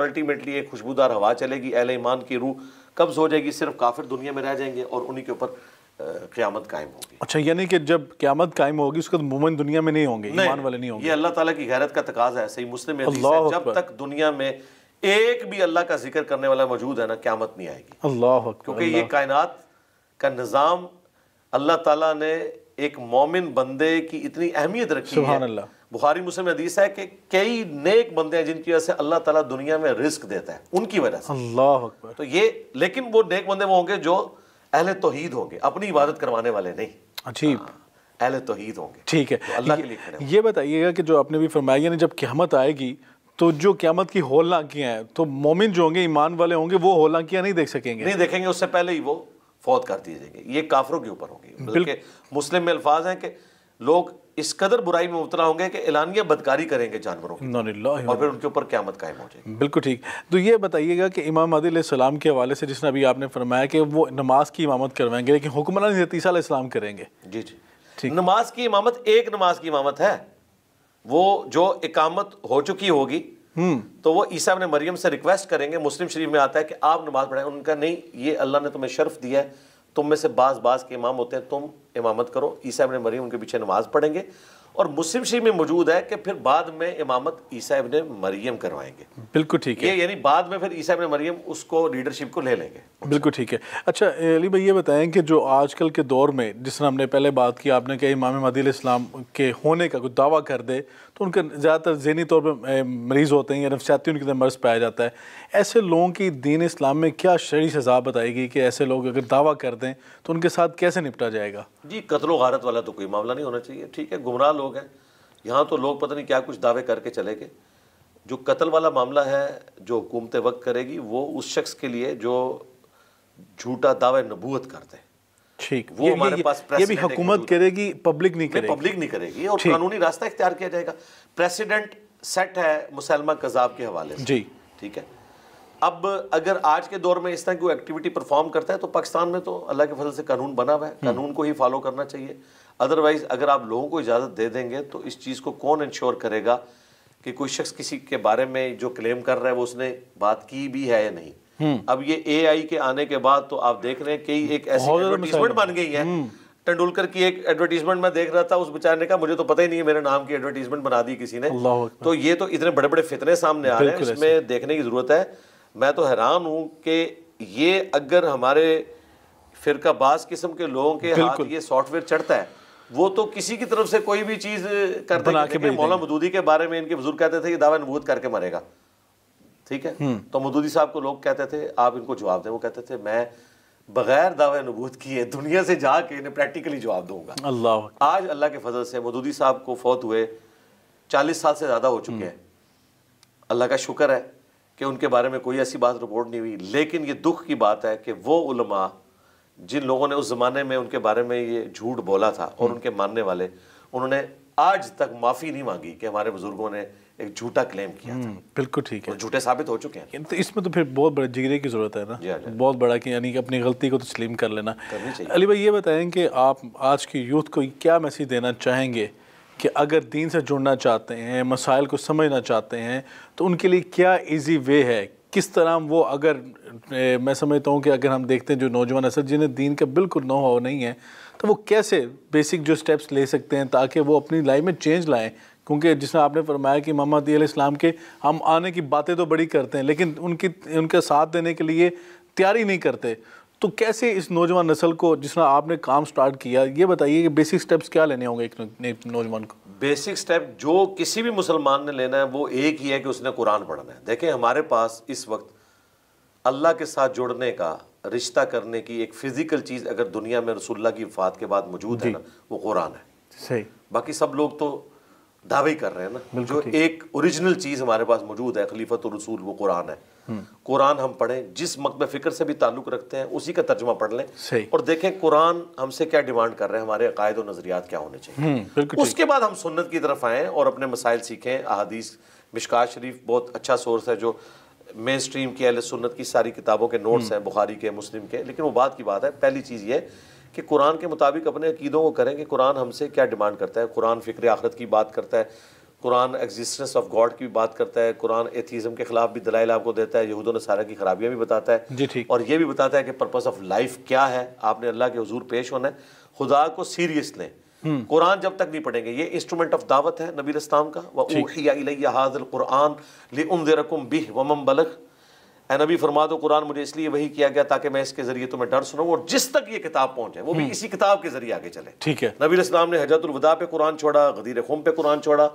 पर अल्टीमेटली एक खुशबूदार हवा चलेगी अहल ईमान की रूह कब्ज हो जाएगी सिर्फ काफिर दुनिया में रह जाएंगे और उन्हीं के ऊपर क़्यामत कायम होगी अच्छा यानी कि जब क़्यामत कायम होगी उसके बाद मोमिन दुनिया में नहीं होंगे ईमान वाले नहीं होंगे ये अल्लाह ताला की गैरत का तकाजा है सही मुस्लिम है जब तक दुनिया में एक भी अल्लाह का जिक्र करने वाला मौजूद है ना क़्यामत नहीं आएगी अल्लाह क्योंकि ये कायनात का निज़ाम अल्लाह ताला ने एक मोमिन बंदे की इतनी अहमियत रखी है बुखारी मुस्लिम हदीस है कि कई नेक बंदे हैं जिनकी वजह से अल्लाह ताला दुनिया में रिस्क देता है उनकी वजह से अल्लाह तो ये लेकिन वो नेक बंदे वो होंगे जो अहले तोहीद होंगे अपनी इबादत करवाने वाले नहीं अजीब अच्छा, हाँ, अहले तोहीद होंगे ठीक है तो अल्लाह के लिए ये बताइएगा कि जो आपने भी फरमाया यानी जब क्यामत आएगी तो जो क्यामत की होलनाकियाँ हैं तो मोमिन जो होंगे ईमान वाले होंगे वो होलनाकियाँ नहीं देख सकेंगे नहीं देखेंगे उससे पहले ही वो फौत कर दिए जाएंगे ये काफरों के ऊपर होगी मतलब बल्कि मुस्लिम में अल्फाज हैं कि लोग इस कदर बुराई में उतरा होंगे कि एलानिया बदकारी करेंगे जानवरों की और फिर उनके ऊपर क्या मत कायम हो जाएगी बिल्कुल ठीक तो ये बताइएगा कि इमाम आदिल सलाम के हवाले से जिसने अभी आपने फरमाया कि वो नमाज की इमामत करवाएंगे लेकिन हुक्मरान तीसा इस्लाम करेंगे जी जी ठीक नमाज की इमामत एक नमाज की इमामत है वो जो इकामत हो चुकी होगी हम्म। तो वो ईसा ने मरियम से रिक्वेस्ट करेंगे मुस्लिम शरीफ में आता है कि आप नमाज पढ़ाएं उनका नहीं ये अल्लाह ने तुम्हें शर्फ दिया है तुम में से बाज बाज के इमाम होते हैं तुम इमामत करो ईसा इबन मरीम उनके पीछे नमाज पढ़ेंगे और मुस्लिम शरीफ में मौजूद है कि फिर बाद में इमामत ईसा इबन मरीम करवाएंगे बिल्कुल ठीक है यानी बाद में फिर ईसा इबन मरियम उसको लीडरशिप को ले लेंगे बिल्कुल ठीक है अच्छा अली भाई ये बताएं कि जो आजकल के दौर में जिस तरह हमने पहले बात की आपने कहा इमाम मदी इस्लाम के होने का कुछ दावा कर दे तो उनके ज़्यादातर जहनी तौर पर मरीज़ होते हैं या नफसियाती उनके अंदर मर्ज पाया जाता है ऐसे लोगों की दीन इस्लाम में क्या शरी सज़ा बताएगी कि ऐसे लोग अगर दावा कर दें तो उनके साथ कैसे निपटा जाएगा जी कतलो गारत वाला तो कोई मामला नहीं होना चाहिए ठीक है गुमराह लोग हैं यहाँ तो लोग पता नहीं क्या कुछ दावे करके चले गए जो कत्ल वाला मामला है जो हुकूमत वक्त करेगी वो उस शख्स के लिए जो झूठा दावा नबूत करते हैं ठीक वो ये, हमारे ये, पास ये भी हुकूमत करेगी पब्लिक नहीं करेगी पब्लिक नहीं करेगी और कानूनी रास्ता इख्तियार किया जाएगा प्रेसिडेंट सेट है मुसलमा कजाब के हवाले से जी ठीक है अब अगर आज के दौर में इस तरह की एक्टिविटी परफॉर्म करता है तो पाकिस्तान में तो अल्लाह के फजल से कानून बना हुआ है हम्म। कानून को ही फॉलो करना चाहिए अदरवाइज अगर आप लोगों को इजाज़त दे देंगे तो इस चीज़ को कौन इंश्योर करेगा कि कोई शख्स किसी के बारे में जो क्लेम कर रहा है वो उसने बात की भी है या नहीं हम्म। अब ये एआई के आने के बाद तो आप देख रहे हैं कई एक ऐसी एडवर्टीजमेंट बन गई है हम्म। तेंदुलकर की एक एडवर्टीजमेंट में देख रहा था उस बेचारे ने कहा मुझे तो पता ही नहीं है मेरे नाम की एडवर्टीजमेंट बना दी किसी ने तो ये तो इतने बड़े बड़े फितने सामने आ रहे हैं इसमें देखने की ज़रूरत है मैं तो हैरान हूँ कि ये अगर हमारे फिर बास किस्म के लोगों के हाथ ये सॉफ्टवेयर चढ़ता है वो तो किसी की तरफ से कोई भी चीज़ करता मौला मदूदी के बारे में इनके बुजुर्ग कहते थे ये दावा नबूत करके मरेगा ठीक है हम्म। तो मदूदी साहब को लोग कहते थे आप इनको जवाब दें वो कहते थे मैं बगैर दावे नबूत किए दुनिया से जाके इन्हें प्रैक्टिकली जवाब दूंगा अल्लाह आज अल्लाह के फजल से मदूदी साहब को फौत हुए चालीस साल से ज़्यादा हो चुके हैं हम्म। अल्लाह का शुक्र है कि उनके बारे में कोई ऐसी बात रिपोर्ट नहीं हुई लेकिन ये दुख की बात है कि वो उलमा जिन लोगों ने उस ज़माने में उनके बारे में ये झूठ बोला था और हम्म। उनके मानने वाले उन्होंने आज तक माफ़ी नहीं मांगी कि हमारे बुज़ुर्गों ने एक झूठा क्लेम किया था हम्म, बिल्कुल ठीक है झूठे साबित हो चुके हैं तो इसमें तो फिर बहुत बड़े जिगरे की ज़रूरत है ना बहुत बड़ा कि यानी कि अपनी गलती को तस्लीम कर लेना अली भाई ये बताएं कि आप आज की यूथ को क्या मैसेज देना चाहेंगे कि अगर दीन से जुड़ना चाहते हैं मसाइल को समझना चाहते हैं तो उनके लिए क्या ईजी वे है किस तरह वो अगर ए, मैं समझता हूँ कि अगर हम देखते हैं जो नौजवान असर जिन्हें दीन का बिल्कुल नो हो नहीं है तो वो कैसे बेसिक जो स्टेप्स ले सकते हैं ताकि वो अपनी लाइफ में चेंज लाएँ क्योंकि जिसने आपने फरमाया कि मोहम्मद इस्लाम के हम आने की बातें तो बड़ी करते हैं लेकिन उनकी उनका साथ देने के लिए तैयारी नहीं करते तो कैसे इस नौजवान नस्ल को जिसने आपने काम स्टार्ट किया ये बताइए कि बेसिक स्टेप्स क्या लेने होंगे एक नौजवान को बेसिक स्टेप जो किसी भी मुसलमान ने लेना है वो एक ही है कि उसने कुरान पढ़ना है देखें हमारे पास इस वक्त अल्लाह के साथ जुड़ने का रिश्ता करने की एक फ़िज़िकल चीज़ अगर दुनिया में रसुल्ला की वफ़ात के बाद मौजूद है ना वो कुरान है सही बाकी सब लोग तो दावे कर रहे हैं ना जो एक ओरिजिनल चीज़ हमारे पास मौजूद है खलीफत और रसूल वो कुरान है हम्म। कुरान हम पढ़ें जिस मकब फ़िक्र से भी ताल्लुक रखते हैं उसी का तर्जमा पढ़ लें और देखें कुरान हमसे क्या डिमांड कर रहे हैं हमारे अकायद और नज़रियात क्या होने चाहिए हम्म, उसके बाद हम सुन्नत की तरफ आएँ और अपने मसाइल सीखें अहादीस मिशका शरीफ बहुत अच्छा सोर्स है जो मेन स्ट्रीम की अहल सुन्नत की सारी किताबों के नोट्स हम्म। हैं बुखारी के मुस्लिम के लेकिन वो बात की बात है पहली चीज़ ये कि कुरान के मुताबिक अपने अकीदों को करें कि कुरान हमसे क्या डिमांड करता है कुरान फ़िक्र आखरत की बात करता है कुरान एग्जिस्टेंस ऑफ गॉड की भी बात करता है कुरान एथीज़म के खिलाफ भी दलाइल आपको देता है यहूदों ने सारा की खराबियाँ भी बताता है जी ठीक और ये भी बताता है कि पर्पज़ ऑफ लाइफ क्या है आपने अल्लाह के हजूर पेश होना है खुदा को सीरियस लें हम्म। कुरान जब तक नहीं पढ़ेंगे ये इंस्ट्रूमेंट ऑफ दावत है नबी इस्लाम का वह हाजिल कुरान ले उम बिह वमम बलख है नबी फरमा दो कुरान मुझे इसलिए वही किया गया ताकि मैं इसके जरिए तुम्हें डर सुनाऊँ और जिस तक ये किताब पहुंचे वो भी हम्म। इसी किताब के जरिए आगे चले ठीक है नबी इस्लाम ने हजरतुलवदा पे कुरान छोड़ा गदीर खुम पे कुरान छोड़ा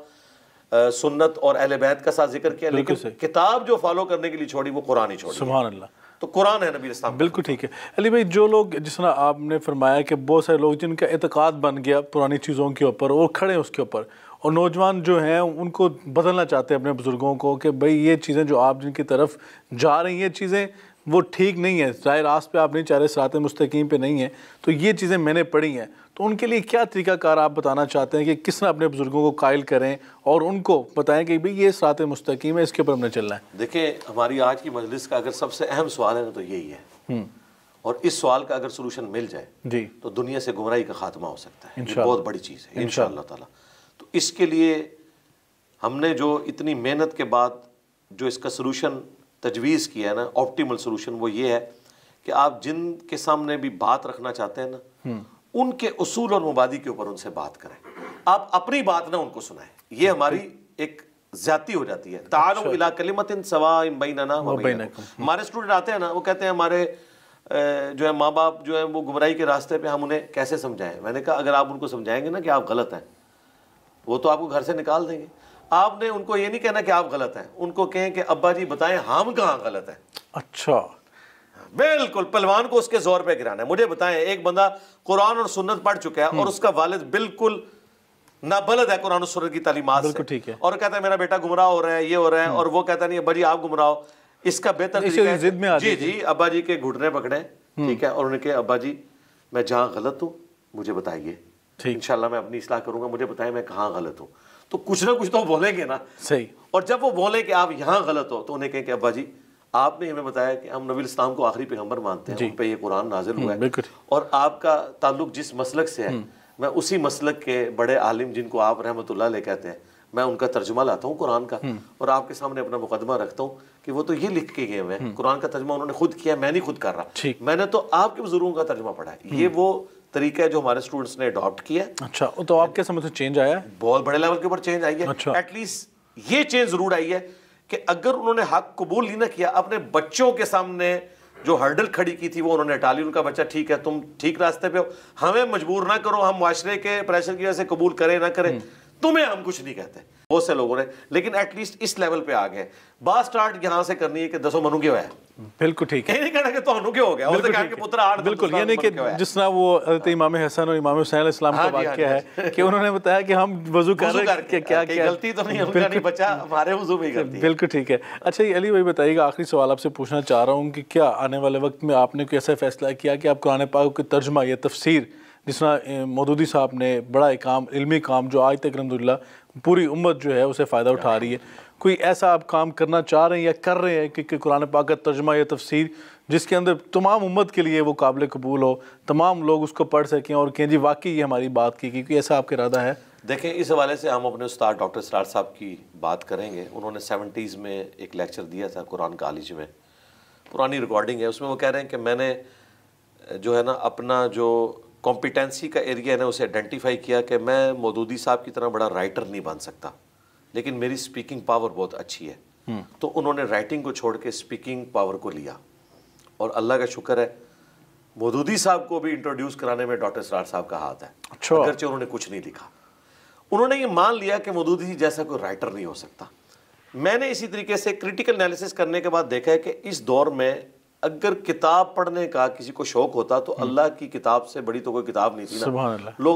सुन्नत और अहल बैत का साथ जिक्र किया लेकिन किताब जो फॉलो करने के लिए छोड़ी वो कुरान ही छोड़ी सुबह अल्लाह तो कुरान है नबी इस्लाम बिल्कुल ठीक है अली भाई जो लोग जिस तरह आपने फरमाया कि बहुत सारे लोग जिनका एतक़ाद बन गया पुरानी चीज़ों के ऊपर वो खड़े हैं उसके ऊपर और नौजवान जो हैं उनको बदलना चाहते हैं अपने बुज़ुर्गों को कि भाई ये चीज़ें जो आप जिनकी तरफ जा रही हैं चीज़ें वो ठीक नहीं है ज़ाहिर रास्त पे आप नहीं चाह रहे सरात मुस्तकीम पे नहीं है तो ये चीज़ें मैंने पढ़ी हैं तो उनके लिए क्या तरीकाकार आप बताना चाहते हैं कि किस तरह अपने बुज़ुर्गों को कायल करें और उनको बताएं कि भाई ये सरात मुस्तकीम है इसके ऊपर हमने चलना है देखिए हमारी आज की मजलिस का अगर सबसे अहम सवाल है ना तो यही है हम्म। और इस सवाल का अगर सोलूशन मिल जाए जी तो दुनिया से गुमराही का खात्मा हो सकता है बहुत बड़ी चीज़ है इन शाह तो इसके लिए हमने जो इतनी मेहनत के बाद जो इसका सलूशन तजवीज़ किया है ना ऑप्टिमल सलूशन वो ये है कि आप जिन के सामने भी बात रखना चाहते हैं ना हम्म। उनके असूल और मुबादी के ऊपर उनसे बात करें आप अपनी बात ना उनको सुनाएं ये हमारी एक ज्यादा हो जाती है अच्छा। इन हम्म। हमारे स्टूडेंट आते हैं ना वो कहते हैं हमारे जो है माँ बाप जो है वो गुमराई के रास्ते पे हम उन्हें कैसे समझाएं मैंने कहा अगर आप उनको समझाएंगे ना कि आप गलत हैं वो तो आपको घर से निकाल देंगे आपने उनको ये नहीं कहना कि आप गलत हैं उनको कहें कि अब्बा जी बताएं हम कहाँ गलत हैं अच्छा बिल्कुल पलवान को उसके जोर पे गिराना है मुझे बताएं एक बंदा कुरान और सुन्नत पढ़ चुका है और हम्म। उसका वालिद बिल्कुल नाबलद है कुरान और सुन्नत की तालीमत ठीक है और कहता है मेरा बेटा गुमराह हो रहा है ये हो रहा है हम्म। और वो कहता नहीं अब्बा जी आप गुमराह हो इसका बेहतर जिद में जी जी अब्बा जी के घुटने पकड़े ठीक हम्म। है और उनके अब्बा जी मैं जहाँ गलत हूँ मुझे बताइए इंशाल्लाह मैं अपनी इसलाह करूंगा मुझे बताएं मैं कहाँ गलत हूँ तो कुछ ना कुछ तो बोलेंगे ना सही और जब वो बोले कि आप यहाँ गलत हो तो उन्हें कहें कि अब्बा जी आपने हमें बताया कि हम नबी इस्लाम को आखिरी पैगम्बर मानते हैं उन पर यह कुरान नाजिल हुआ है हम्म, और आपका ताल्लुक जिस मसलक से है हम्म। मैं उसी मसलक के बड़े आलिम जिनको आप रहमत ले कहते हैं मैं उनका तर्जुमा लाता हूँ कुरान का हम्म। और आपके सामने अपना मुकदमा रखता हूँ कि वो तो ये लिख के गए हुए हैं कुरान का तर्जुमा उन्होंने खुद किया मैं नहीं खुद कर रहा मैंने तो आपके बुजुर्गों का तर्जुमा पढ़ा है ये वो तरीका है जो हमारे स्टूडेंट्स ने अडॉप्ट किया अच्छा तो आप क्या समझते चेंज आया बहुत बड़े लेवल के ऊपर चेंज आई है अच्छा एटलीस्ट ये चेंज जरूर आई है कि अगर उन्होंने हक कबूल ही ना किया अपने बच्चों के सामने जो हर्डल खड़ी की थी वो उन्होंने हटा ली उनका बच्चा ठीक है तुम ठीक रास्ते पे हो हमें मजबूर ना करो हम माशरे के प्रेशर की वजह से कबूल करें ना करें हम्म। तुम्हें हम कुछ नहीं कहते बहुत से लोगों ने लेकिन एटलीस्ट इस लेवल पे आ गए बात स्टार्ट यहां से करनी है कि दसों मनु क्यों है बिल्कुल ठीक है नहीं कि तो क्यों हो गया तो बिल्कुल ठीक है पुत्र आठ बिल्कुल ये नहीं कि जिस तरह वो हाँ। तो इमाम हसन और इमाम हुसैन इस्लाम का हाँ वाक्य हाँ है कि उन्होंने बताया कि हम वजू कर रहे क्या गलती तो नहीं उनका नहीं बचा हमारे वजू में गलती बिल्कुल ठीक है अच्छा ये अली भाई बताइएगा आखिरी सवाल आपसे पूछना चाह रहा हूँ कि क्या आने वाले वक्त में आपने कोई ऐसा फैसला किया कि आप कुरान पाक की तर्जमा या तफसीर जिस तरह मदूदी साहब ने बड़ा एक काम इलमी काम जो आज तक अलहमदिल्ला पूरी उम्मत जो है उसे फ़ायदा उठा रही है कोई ऐसा आप काम करना चाह रहे हैं या कर रहे हैं कि, कि कुरान पाक का तर्जमा या तफसीर जिसके अंदर तमाम उम्मत के लिए वो काबिल कबूल हो तमाम लोग उसको पढ़ सकें और कहें जी वाकई ये हमारी बात की क्योंकि ऐसा आपका इरादा है देखें इस हवाले से हम अपने उस्ताद डॉक्टर सरार साहब की बात करेंगे उन्होंने सेवेंटीज़ में एक लेक्चर दिया था कुरान कॉलेज में पुरानी रिकॉर्डिंग है उसमें वो कह रहे हैं कि मैंने जो है ना अपना जो कॉम्पिटेंसी का एरिया ने उसे आइडेंटिफाई किया कि मैं मौदूदी साहब की तरह बड़ा राइटर नहीं बन सकता लेकिन मेरी स्पीकिंग पावर बहुत अच्छी है हम्म। तो उन्होंने राइटिंग को छोड़ के स्पीकिंग पावर को लिया और अल्लाह का शुक्र है मौदूदी साहब को भी इंट्रोड्यूस कराने में डॉक्टर सरार साहब का हाथ है अच्छा। अगरचे उन्होंने कुछ नहीं लिखा उन्होंने ये मान लिया कि मौदूदी जी जैसा कोई राइटर नहीं हो सकता मैंने इसी तरीके से क्रिटिकल एनालिसिस करने के बाद देखा है कि इस दौर में अगर किताब पढ़ने का किसी को शौक होता तो हम्म। अल्लाह की किताब से बड़ी तो कोई किताब नहीं थी ना लोग